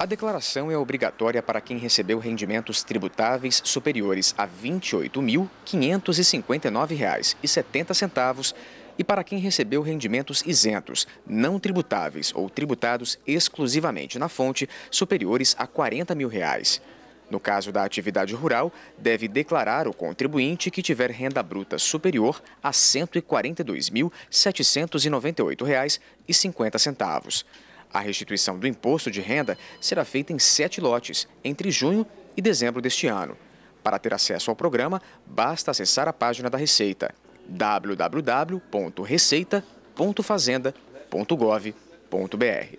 A declaração é obrigatória para quem recebeu rendimentos tributáveis superiores a R$ 28.559,70 e para quem recebeu rendimentos isentos, não tributáveis ou tributados exclusivamente na fonte, superiores a R$ 40 mil. Reais. No caso da atividade rural, deve declarar o contribuinte que tiver renda bruta superior a R$ 142.798,50. A restituição do imposto de renda será feita em sete lotes, entre junho e dezembro deste ano. Para ter acesso ao programa, basta acessar a página da Receita www.receita.fazenda.gov.br.